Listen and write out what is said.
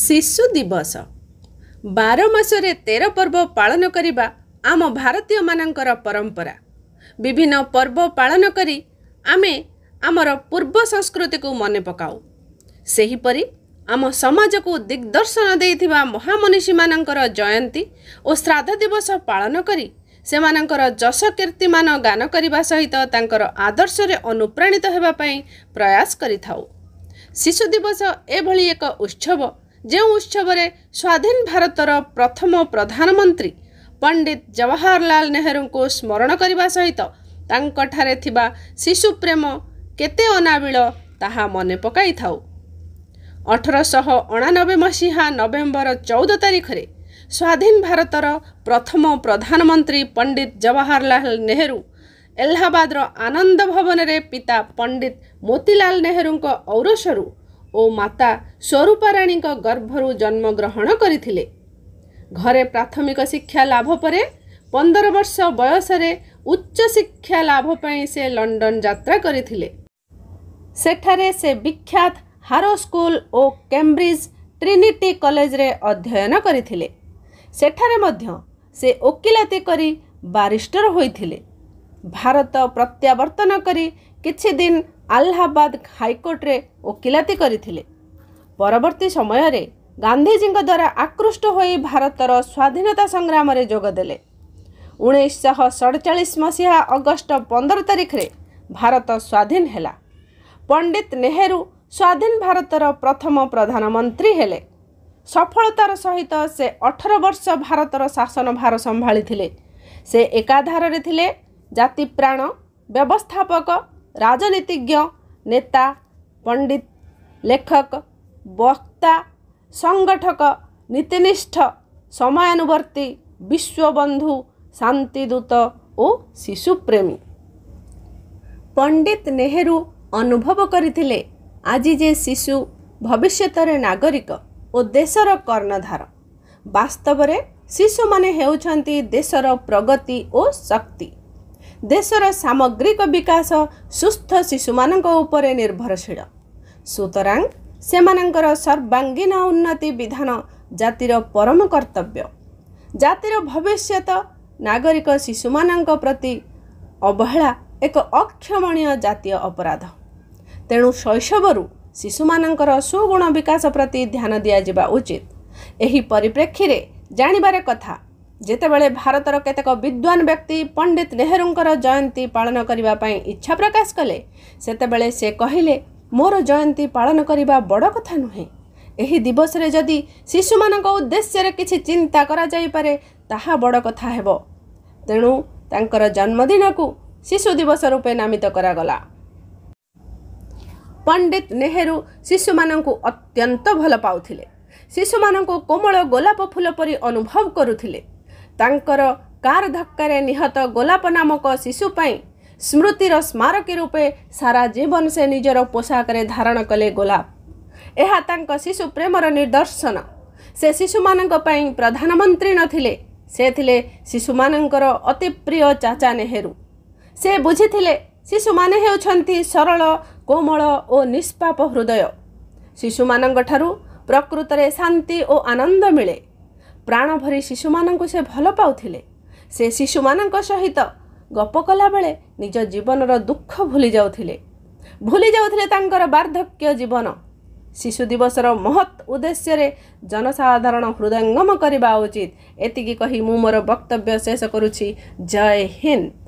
ଶିଶୁ ଦିବସ ବାର ମାସରେ ତେର ପର୍ବ ପାଳନ କରିବା ଆମ ଭାରତୀୟମାନଙ୍କର ପରମ୍ପରା ବିଭିନ୍ନ ପର୍ବ ପାଳନ କରି ଆମେ ଆମର ପୂର୍ବ ସଂସ୍କୃତିକୁ ମନେ ପକାଉ ସେହିପରି ଆମ ସମାଜକୁ ଦିଗ୍ଦର୍ଶନ ଦେଇଥିବା ମହାମନୁଷୀମାନଙ୍କର ଜୟନ୍ତୀ ଓ ଶ୍ରାଦ୍ଧ ଦିବସ ପାଳନ କରି ସେମାନଙ୍କର ଯଶ କୀର୍ତ୍ତିମାନ ଗାନ କରିବା ସହିତ ତାଙ୍କର ଆଦର୍ଶରେ ଅନୁପ୍ରାଣିତ ହେବା ପାଇଁ ପ୍ରୟାସ କରିଥାଉ ଶିଶୁ ଦିବସ ଏଭଳି ଏକ ଉତ୍ସବ ଯେଉଁ ଉତ୍ସବରେ ସ୍ୱାଧୀନ ଭାରତର ପ୍ରଥମ ପ୍ରଧାନମନ୍ତ୍ରୀ ପଣ୍ଡିତ ଜବାହରଲାଲ ନେହେରୁଙ୍କୁ ସ୍ମରଣ କରିବା ସହିତ ତାଙ୍କଠାରେ ଥିବା ଶିଶୁ ପ୍ରେମ କେତେ ଅନାବିଳ ତାହା ମନେ ପକାଇଥାଉ ଅଠରଶହ ଅଣାନବେ ମସିହା ନଭେମ୍ବର ଚଉଦ ତାରିଖରେ ସ୍ୱାଧୀନ ଭାରତର ପ୍ରଥମ ପ୍ରଧାନମନ୍ତ୍ରୀ ପଣ୍ଡିତ ଜବାହରଲାଲ ନେହେରୁ ଏହ୍ଲାବାଦର ଆନନ୍ଦ ଭବନରେ ପିତା ପଣ୍ଡିତ ମୋତିଲାଲ ନେହେରୁଙ୍କ ଔରସରୁ ଓ ମାତା ସ୍ୱରୂପାରାଣୀଙ୍କ ଗର୍ଭରୁ ଜନ୍ମଗ୍ରହଣ କରିଥିଲେ ଘରେ ପ୍ରାଥମିକ ଶିକ୍ଷା ଲାଭ ପରେ ପନ୍ଦର ବର୍ଷ ବୟସରେ ଉଚ୍ଚ ଶିକ୍ଷା ଲାଭ ପାଇଁ ସେ ଲଣ୍ଡନ ଯାତ୍ରା କରିଥିଲେ ସେଠାରେ ସେ ବିଖ୍ୟାତ ହାରୋ ସ୍କୁଲ ଓ କେମ୍ବ୍ରିଜ୍ ଟ୍ରିନିଟି କଲେଜରେ ଅଧ୍ୟୟନ କରିଥିଲେ ସେଠାରେ ମଧ୍ୟ ସେ ଓକିଲାତି କରି ବାରିଷ୍ଟର ହୋଇଥିଲେ ଭାରତ ପ୍ରତ୍ୟାବର୍ତ୍ତନ କରି କିଛିଦିନ ଆହ୍ଲାବାଦ ହାଇକୋର୍ଟରେ ଓକିଲାତି କରିଥିଲେ ପରବର୍ତ୍ତୀ ସମୟରେ ଗାନ୍ଧିଜୀଙ୍କ ଦ୍ୱାରା ଆକୃଷ୍ଟ ହୋଇ ଭାରତର ସ୍ୱାଧୀନତା ସଂଗ୍ରାମରେ ଯୋଗଦେଲେ ଉଣେଇଶହ ସଡ଼ଚାଳିଶ ମସିହା ଅଗଷ୍ଟ ପନ୍ଦର ତାରିଖରେ ଭାରତ ସ୍ୱାଧୀନ ହେଲା ପଣ୍ଡିତ ନେହେରୁ ସ୍ୱାଧୀନ ଭାରତର ପ୍ରଥମ ପ୍ରଧାନମନ୍ତ୍ରୀ ହେଲେ ସଫଳତାର ସହିତ ସେ ଅଠର ବର୍ଷ ଭାରତର ଶାସନ ଭାର ସମ୍ଭାଳିଥିଲେ ସେ ଏକାଧାରରେ ଥିଲେ ଜାତିପ୍ରାଣ ବ୍ୟବସ୍ଥାପକ ରାଜନୀତିଜ୍ଞ ନେତା ପଣ୍ଡିତ ଲେଖକ ବକ୍ତା ସଂଗଠକ ନୀତିନିଷ୍ଠ ସମୟାନୁବର୍ତ୍ତୀ ବିଶ୍ୱବନ୍ଧୁ ଶାନ୍ତିଦୂତ ଓ ଶିଶୁପ୍ରେମୀ ପଣ୍ଡିତ ନେହେରୁ ଅନୁଭବ କରିଥିଲେ ଆଜି ଯେ ଶିଶୁ ଭବିଷ୍ୟତରେ ନାଗରିକ ଓ ଦେଶର କର୍ଣ୍ଣଧାର ବାସ୍ତବରେ ଶିଶୁମାନେ ହେଉଛନ୍ତି ଦେଶର ପ୍ରଗତି ଓ ଶକ୍ତି ଦେଶର ସାମଗ୍ରିକ ବିକାଶ ସୁସ୍ଥ ଶିଶୁମାନଙ୍କ ଉପରେ ନିର୍ଭରଶୀଳ ସୁତରାଂ ସେମାନଙ୍କର ସର୍ବାଙ୍ଗୀନ ଉନ୍ନତି ବିଧାନ ଜାତିର ପରମ କର୍ତ୍ତବ୍ୟ ଜାତିର ଭବିଷ୍ୟତ ନାଗରିକ ଶିଶୁମାନଙ୍କ ପ୍ରତି ଅବହେଳା ଏକ ଅକ୍ଷମଣୀୟ ଜାତୀୟ ଅପରାଧ ତେଣୁ ଶୈଶବରୁ ଶିଶୁମାନଙ୍କର ସୁଗୁଣ ବିକାଶ ପ୍ରତି ଧ୍ୟାନ ଦିଆଯିବା ଉଚିତ ଏହି ପରିପ୍ରେକ୍ଷୀରେ ଜାଣିବାର କଥା ଯେତେବେଳେ ଭାରତର କେତେକ ବିଦ୍ୱାନ ବ୍ୟକ୍ତି ପଣ୍ଡିତ ନେହେରୁଙ୍କର ଜୟନ୍ତୀ ପାଳନ କରିବା ପାଇଁ ଇଚ୍ଛା ପ୍ରକାଶ କଲେ ସେତେବେଳେ ସେ କହିଲେ ମୋର ଜୟନ୍ତୀ ପାଳନ କରିବା ବଡ଼ କଥା ନୁହେଁ ଏହି ଦିବସରେ ଯଦି ଶିଶୁମାନଙ୍କ ଉଦ୍ଦେଶ୍ୟରେ କିଛି ଚିନ୍ତା କରାଯାଇପାରେ ତାହା ବଡ଼ କଥା ହେବ ତେଣୁ ତାଙ୍କର ଜନ୍ମଦିନକୁ ଶିଶୁ ଦିବସ ରୂପେ ନାମିତ କରାଗଲା ପଣ୍ଡିତ ନେହେରୁ ଶିଶୁମାନଙ୍କୁ ଅତ୍ୟନ୍ତ ଭଲ ପାଉଥିଲେ ଶିଶୁମାନଙ୍କୁ କୋମଳ ଗୋଲାପ ଫୁଲ ପରି ଅନୁଭବ କରୁଥିଲେ ତାଙ୍କର କାର୍ ଧକ୍କାରେ ନିହତ ଗୋଲାପ ନାମକ ଶିଶୁ ପାଇଁ ସ୍ମୃତିର ସ୍ମାରକୀ ରୂପେ ସାରା ଜୀବନ ସେ ନିଜର ପୋଷାକରେ ଧାରଣ କଲେ ଗୋଲାପ ଏହା ତାଙ୍କ ଶିଶୁ ପ୍ରେମର ନିଦର୍ଶନ ସେ ଶିଶୁମାନଙ୍କ ପାଇଁ ପ୍ରଧାନମନ୍ତ୍ରୀ ନଥିଲେ ସେ ଥିଲେ ଶିଶୁମାନଙ୍କର ଅତି ପ୍ରିୟ ଚାଚା ନେହେରୁ ସେ ବୁଝିଥିଲେ ଶିଶୁମାନେ ହେଉଛନ୍ତି ସରଳ କୋମଳ ଓ ନିଷ୍ପାପ ହୃଦୟ ଶିଶୁମାନଙ୍କଠାରୁ ପ୍ରକୃତରେ ଶାନ୍ତି ଓ ଆନନ୍ଦ ମିଳେ ପ୍ରାଣ ଭରି ଶିଶୁମାନଙ୍କୁ ସେ ଭଲ ପାଉଥିଲେ ସେ ଶିଶୁମାନଙ୍କ ସହିତ ଗପ କଲାବେଳେ ନିଜ ଜୀବନର ଦୁଃଖ ଭୁଲି ଯାଉଥିଲେ ଭୁଲି ଯାଉଥିଲେ ତାଙ୍କର ବାର୍ଦ୍ଧକ୍ୟ ଜୀବନ ଶିଶୁ ଦିବସର ମହତ୍ ଉଦ୍ଦେଶ୍ୟରେ ଜନସାଧାରଣ ହୃଦୟଙ୍ଗମ କରିବା ଉଚିତ ଏତିକି କହି ମୁଁ ମୋର ବକ୍ତବ୍ୟ ଶେଷ କରୁଛି ଜୟ ହିନ୍ଦ